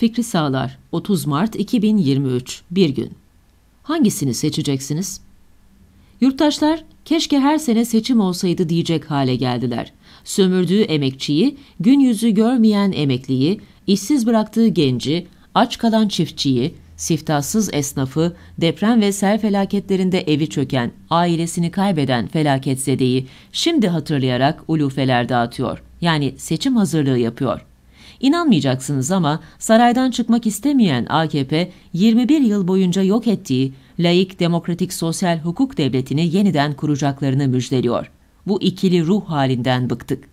Fikri Sağlar 30 Mart 2023 Bir gün Hangisini seçeceksiniz? Yurttaşlar keşke her sene seçim olsaydı diyecek hale geldiler. Sömürdüğü emekçiyi, gün yüzü görmeyen emekliyi, işsiz bıraktığı genci, aç kalan çiftçiyi, siftahsız esnafı, deprem ve sel felaketlerinde evi çöken, ailesini kaybeden felaketzedeyi şimdi hatırlayarak ulufeler dağıtıyor. Yani seçim hazırlığı yapıyor. İnanmayacaksınız ama saraydan çıkmak istemeyen AKP 21 yıl boyunca yok ettiği laik demokratik sosyal hukuk devletini yeniden kuracaklarını müjdeliyor. Bu ikili ruh halinden bıktık.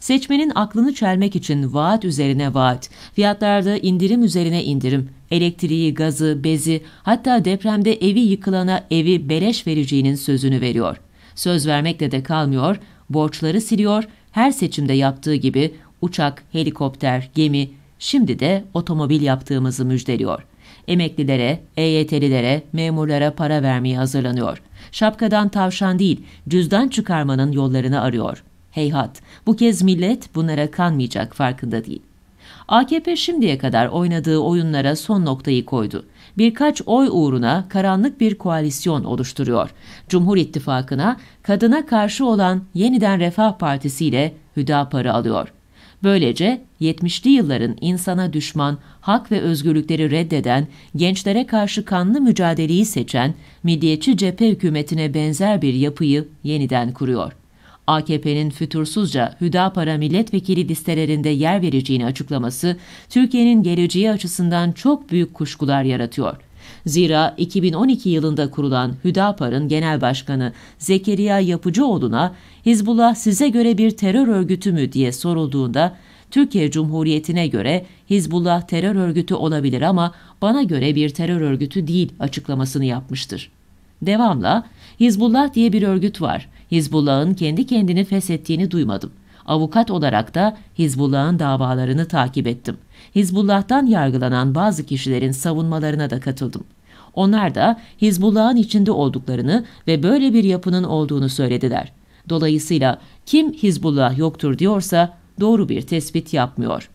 Seçmenin aklını çelmek için vaat üzerine vaat, fiyatlarda indirim üzerine indirim, elektriği, gazı, bezi, hatta depremde evi yıkılana evi beleş vereceğinin sözünü veriyor. Söz vermekle de kalmıyor, borçları siliyor, her seçimde yaptığı gibi uçak, helikopter, gemi, şimdi de otomobil yaptığımızı müjdeliyor. Emeklilere, EYT'lilere, memurlara para vermeye hazırlanıyor. Şapkadan tavşan değil, cüzdan çıkarmanın yollarını arıyor. Heyhat, bu kez millet bunlara kanmayacak farkında değil. AKP şimdiye kadar oynadığı oyunlara son noktayı koydu. Birkaç oy uğruna karanlık bir koalisyon oluşturuyor. Cumhur İttifakı'na kadına karşı olan Yeniden Refah Partisi ile Hüdapar'ı alıyor. Böylece 70'li yılların insana düşman, hak ve özgürlükleri reddeden, gençlere karşı kanlı mücadeleyi seçen, milliyetçi cephe hükümetine benzer bir yapıyı yeniden kuruyor. AKP'nin fütursuzca Hüdapar'a milletvekili listelerinde yer vereceğini açıklaması, Türkiye'nin geleceği açısından çok büyük kuşkular yaratıyor. Zira 2012 yılında kurulan Hüdapar'ın genel başkanı Zekeriya Yapıcıoğlu'na Hizbullah size göre bir terör örgütü mü diye sorulduğunda Türkiye Cumhuriyeti'ne göre Hizbullah terör örgütü olabilir ama bana göre bir terör örgütü değil açıklamasını yapmıştır. Devamla Hizbullah diye bir örgüt var. Hizbullah'ın kendi kendini feshettiğini duymadım. Avukat olarak da Hizbullah'ın davalarını takip ettim. Hizbullah'tan yargılanan bazı kişilerin savunmalarına da katıldım. Onlar da Hizbullah'ın içinde olduklarını ve böyle bir yapının olduğunu söylediler. Dolayısıyla kim Hizbullah yoktur diyorsa doğru bir tespit yapmıyor.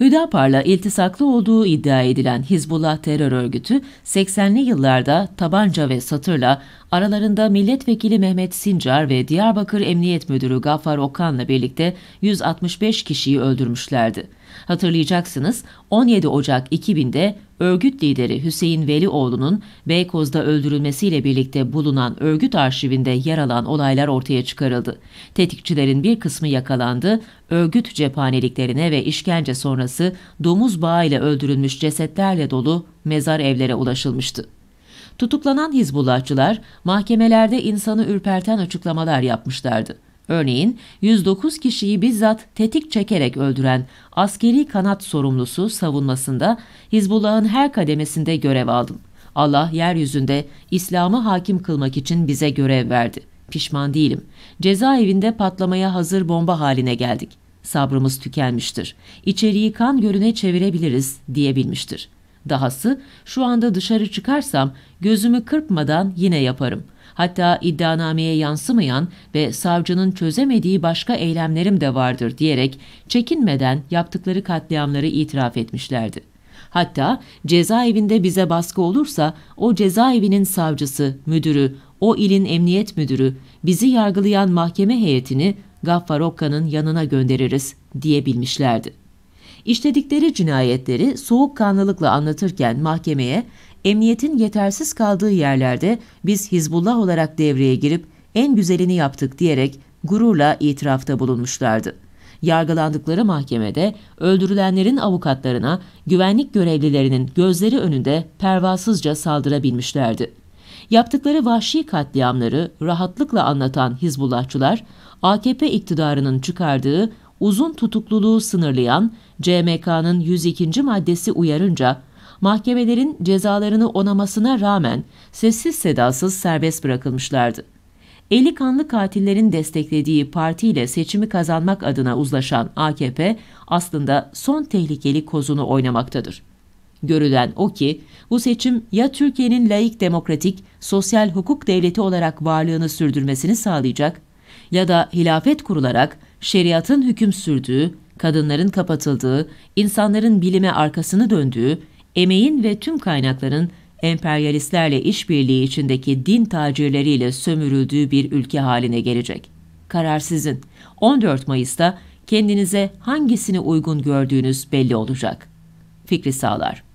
Hüdapar'la iltisaklı olduğu iddia edilen Hizbullah terör örgütü 80'li yıllarda tabanca ve satırla aralarında milletvekili Mehmet Sincar ve Diyarbakır Emniyet Müdürü Gafar Okan'la birlikte 165 kişiyi öldürmüşlerdi. Hatırlayacaksınız 17 Ocak 2000'de örgüt lideri Hüseyin Velioğlu'nun Beykoz'da öldürülmesiyle birlikte bulunan örgüt arşivinde yer alan olaylar ortaya çıkarıldı. Tetikçilerin bir kısmı yakalandı, örgüt cephaneliklerine ve işkence sonrası domuz bağıyla öldürülmüş cesetlerle dolu mezar evlere ulaşılmıştı. Tutuklanan Hizbullahçılar mahkemelerde insanı ürperten açıklamalar yapmışlardı. Örneğin 109 kişiyi bizzat tetik çekerek öldüren askeri kanat sorumlusu savunmasında Hizbullah'ın her kademesinde görev aldım. Allah yeryüzünde İslam'ı hakim kılmak için bize görev verdi. Pişman değilim. Cezaevinde patlamaya hazır bomba haline geldik. Sabrımız tükenmiştir. İçeriği kan gölüne çevirebiliriz diyebilmiştir. Dahası şu anda dışarı çıkarsam gözümü kırpmadan yine yaparım.'' hatta iddianameye yansımayan ve savcının çözemediği başka eylemlerim de vardır diyerek çekinmeden yaptıkları katliamları itiraf etmişlerdi. Hatta cezaevinde bize baskı olursa o cezaevinin savcısı, müdürü, o ilin emniyet müdürü, bizi yargılayan mahkeme heyetini Gaffar Okka'nın yanına göndeririz diyebilmişlerdi. İşledikleri cinayetleri soğukkanlılıkla anlatırken mahkemeye emniyetin yetersiz kaldığı yerlerde biz Hizbullah olarak devreye girip en güzelini yaptık diyerek gururla itirafta bulunmuşlardı. Yargılandıkları mahkemede öldürülenlerin avukatlarına güvenlik görevlilerinin gözleri önünde pervasızca saldırabilmişlerdi. Yaptıkları vahşi katliamları rahatlıkla anlatan Hizbullahçılar, AKP iktidarının çıkardığı uzun tutukluluğu sınırlayan CMK'nın 102. maddesi uyarınca mahkemelerin cezalarını onamasına rağmen sessiz sedasız serbest bırakılmışlardı. Eli kanlı katillerin desteklediği partiyle seçimi kazanmak adına uzlaşan AKP aslında son tehlikeli kozunu oynamaktadır. Görülen o ki bu seçim ya Türkiye'nin laik demokratik, sosyal hukuk devleti olarak varlığını sürdürmesini sağlayacak ya da hilafet kurularak şeriatın hüküm sürdüğü, kadınların kapatıldığı, insanların bilime arkasını döndüğü, emeğin ve tüm kaynakların emperyalistlerle işbirliği içindeki din tacirleriyle sömürüldüğü bir ülke haline gelecek. Karar sizin. 14 Mayıs'ta kendinize hangisini uygun gördüğünüz belli olacak. Fikri Sağlar